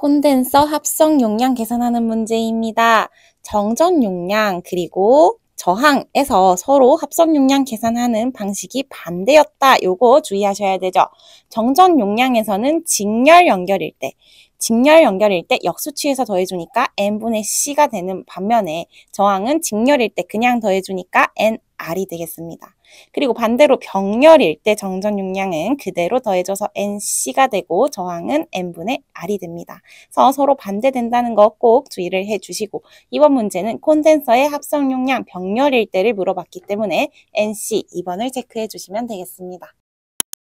콘덴서 합성 용량 계산하는 문제입니다. 정전 용량 그리고 저항에서 서로 합성 용량 계산하는 방식이 반대였다. 요거 주의하셔야 되죠. 정전 용량에서는 직렬 연결일 때 직렬 연결일 때 역수치에서 더해주니까 n분의 c가 되는 반면에 저항은 직렬일 때 그냥 더해주니까 nr이 되겠습니다. 그리고 반대로 병렬일 때 정전 용량은 그대로 더해져서 NC가 되고 저항은 N분의 R이 됩니다. 그래서 서로 반대된다는 거 꼭 주의를 해주시고 이번 문제는 콘덴서의 합성 용량 병렬일 때를 물어봤기 때문에 NC 2번을 체크해 주시면 되겠습니다.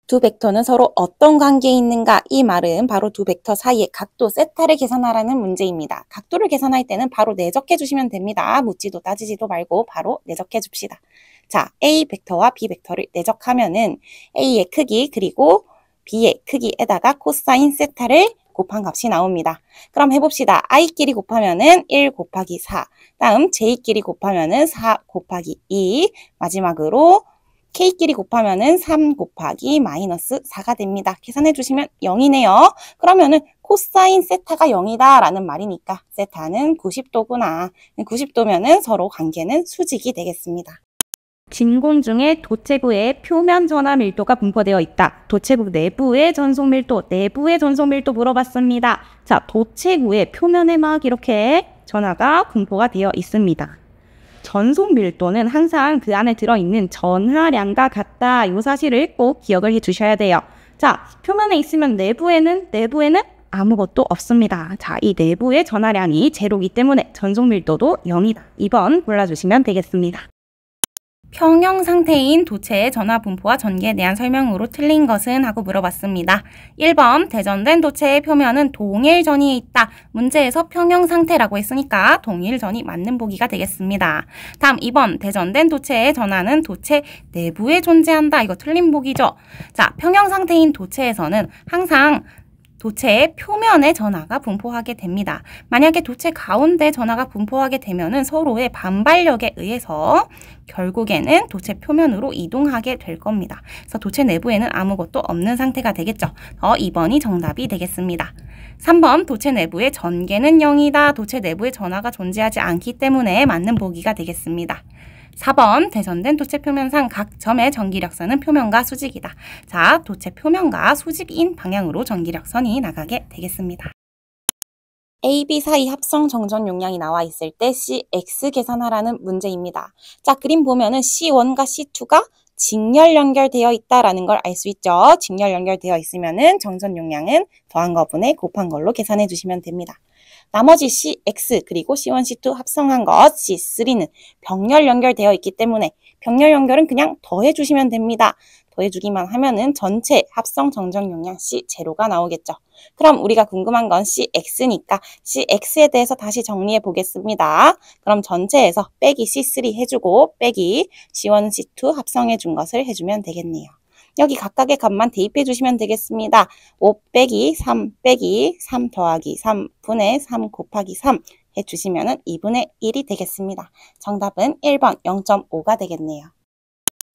두 벡터는 서로 어떤 관계에 있는가 이 말은 바로 두 벡터 사이의 각도 세타를 계산하라는 문제입니다. 각도를 계산할 때는 바로 내적해 주시면 됩니다. 묻지도 따지지도 말고 바로 내적해 줍시다. 자, A 벡터와 B 벡터를 내적하면은 A의 크기 그리고 B의 크기에다가 코사인 세타를 곱한 값이 나옵니다. 그럼 해봅시다. i끼리 곱하면은 1 곱하기 4, 다음 j끼리 곱하면은 4 곱하기 2, 마지막으로 k끼리 곱하면은 3 곱하기 마이너스 4가 됩니다. 계산해 주시면 0이네요. 그러면은 코사인 세타가 0이다 라는 말이니까 세타는 90도구나. 90도면은 서로 관계는 수직이 되겠습니다. 진공중에 도체구의 표면 전화 밀도가 분포되어 있다. 도체구 내부의 전송 밀도, 내부의 전송 밀도 물어봤습니다. 자, 도체구의 표면에 막 이렇게 전화가 분포가 되어 있습니다. 전송 밀도는 항상 그 안에 들어있는 전하량과 같다. 이 사실을 꼭 기억을 해 주셔야 돼요. 자, 표면에 있으면 내부에는, 내부에는 아무것도 없습니다. 자, 이 내부의 전하량이 제로이기 때문에 전송 밀도도 0이다. 2번 골라주시면 되겠습니다. 평형 상태인 도체의 전화 분포와 전개에 대한 설명으로 틀린 것은 하고 물어봤습니다. 1번 대전된 도체의 표면은 동일 전이에 있다. 문제에서 평형 상태라고 했으니까 동일 전이 맞는 보기가 되겠습니다. 다음 2번 대전된 도체의 전화는 도체 내부에 존재한다. 이거 틀린 보기죠. 자, 평형 상태인 도체에서는 항상 도체의 표면에 전하가 분포하게 됩니다. 만약에 도체 가운데 전하가 분포하게 되면 서로의 반발력에 의해서 결국에는 도체 표면으로 이동하게 될 겁니다. 그래서 도체 내부에는 아무것도 없는 상태가 되겠죠. 어, 2번이 정답이 되겠습니다. 3번 도체 내부의 전개는 0이다. 도체 내부에 전하가 존재하지 않기 때문에 맞는 보기가 되겠습니다. 4번 대선된 도체 표면상 각 점의 전기력선은 표면과 수직이다. 자, 도체 표면과 수직인 방향으로 전기력선이 나가게 되겠습니다. AB 사이 합성 정전 용량이 나와 있을 때 CX 계산하라는 문제입니다. 자, 그림 보면은 C1과 C2가 직렬 연결되어 있다라는 걸 알 수 있죠. 직렬 연결되어 있으면은 정전 용량은 더한 거분에 곱한 걸로 계산해 주시면 됩니다. 나머지 CX 그리고 C1, C2 합성한 것 C3는 병렬 연결되어 있기 때문에 병렬 연결은 그냥 더해 주시면 됩니다. 더해 주기만 하면은 전체 합성 정전 용량 C0가 나오겠죠. 그럼 우리가 궁금한 건 CX니까 CX에 대해서 다시 정리해 보겠습니다. 그럼 전체에서 빼기 C3 해주고 빼기 C1, C2 합성해 준 것을 해주면 되겠네요. 여기 각각의 값만 대입해 주시면 되겠습니다. 5 빼기 3 빼기 3 더하기 3분의 3 곱하기 3 해주시면 2분의 1이 되겠습니다. 정답은 1번 0.5가 되겠네요.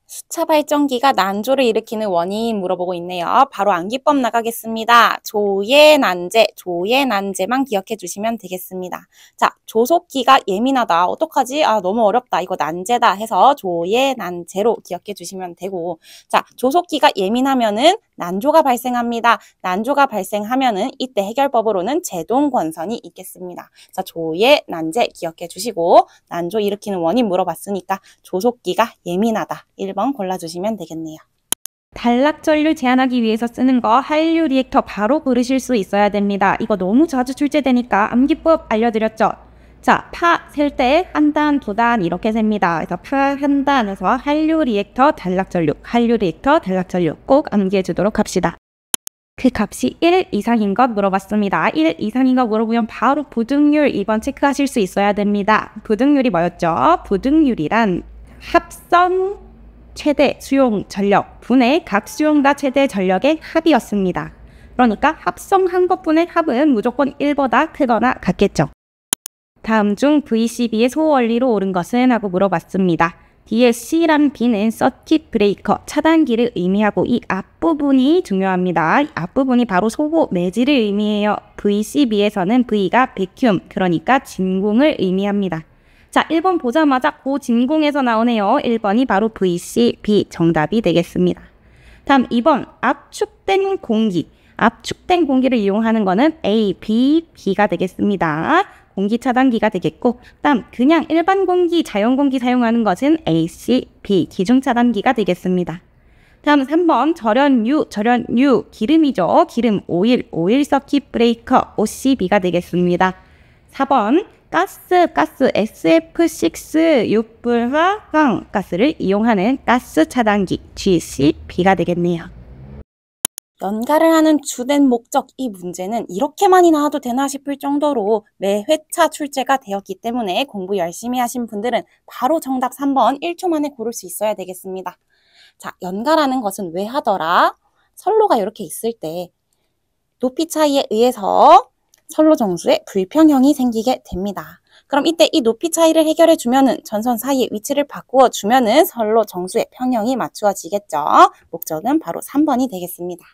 수차 발전기가 난조를 일으키는 원인 물어보고 있네요. 바로 암기법 나가겠습니다. 조의 난제, 조의 난제만 기억해 주시면 되겠습니다. 자, 조속기가 예민하다. 어떡하지? 아, 너무 어렵다. 이거 난제다 해서 조의 난제로 기억해 주시면 되고. 자, 조속기가 예민하면은 난조가 발생합니다. 난조가 발생하면은 이때 해결법으로는 제동 권선이 있겠습니다. 자, 조의 난제 기억해 주시고 난조 일으키는 원인 물어봤으니까 조속기가 예민하다. 1번 골라주시면 되겠네요. 단락 전류 제한하기 위해서 쓰는 거 한류 리액터 바로 고르실 수 있어야 됩니다. 이거 너무 자주 출제되니까 암기법 알려드렸죠? 자, 파 셀 때 한 단, 두 단 이렇게 셉니다. 그래서 파한 단에서 한류 리액터 단락 전류, 한류 리액터 단락 전류 꼭 암기해 주도록 합시다. 그 값이 1 이상인 것 물어봤습니다. 1 이상인 것 물어보면 바로 부등률 2번 체크하실 수 있어야 됩니다. 부등률이 뭐였죠? 부등률이란 합성 최대 수용 전력 분의 각 수용 다 최대 전력의 합이었습니다. 그러니까 합성한 것분의 합은 무조건 1보다 크거나 같겠죠. 다음 중 VCB의 소원리로 옳은 것은 하고 물어봤습니다. d 에 C란 B는 서킷 브레이커 차단기를 의미하고 이 앞부분이 중요합니다. 이 앞부분이 바로 소고 매질을 의미해요. VCB에서는 V가 백큐움 그러니까 진공을 의미합니다. 자, 1번 보자마자 고진공에서 나오네요. 1번이 바로 VCB 정답이 되겠습니다. 다음 2번 압축된 공기. 압축된 공기를 이용하는 거는 A, B, B가 되겠습니다. 공기 차단기가 되겠고 다음 그냥 일반 공기, 자연 공기 사용하는 것은 A, C, B 기중 차단기가 되겠습니다. 다음 3번 절연유, 절연유 기름이죠. 기름, 오일, 오일 서킷 브레이커 OCB가 되겠습니다. 4번 가스, 가스 SF6 6불화광 가스를 이용하는 가스 차단기 GCP가 되겠네요. 연가를 하는 주된 목적 이 문제는 이렇게만이 나와도 되나 싶을 정도로 매 회차 출제가 되었기 때문에 공부 열심히 하신 분들은 바로 정답 3번 1초 만에 고를 수 있어야 되겠습니다. 자, 연가라는 것은 왜 하더라? 선로가 이렇게 있을 때 높이 차이에 의해서 선로정수에 불평형이 생기게 됩니다. 그럼 이때 이 높이 차이를 해결해 주면은 전선 사이의 위치를 바꾸어 주면은 선로 정수의 평형이 맞추어지겠죠. 목적은 바로 3번이 되겠습니다.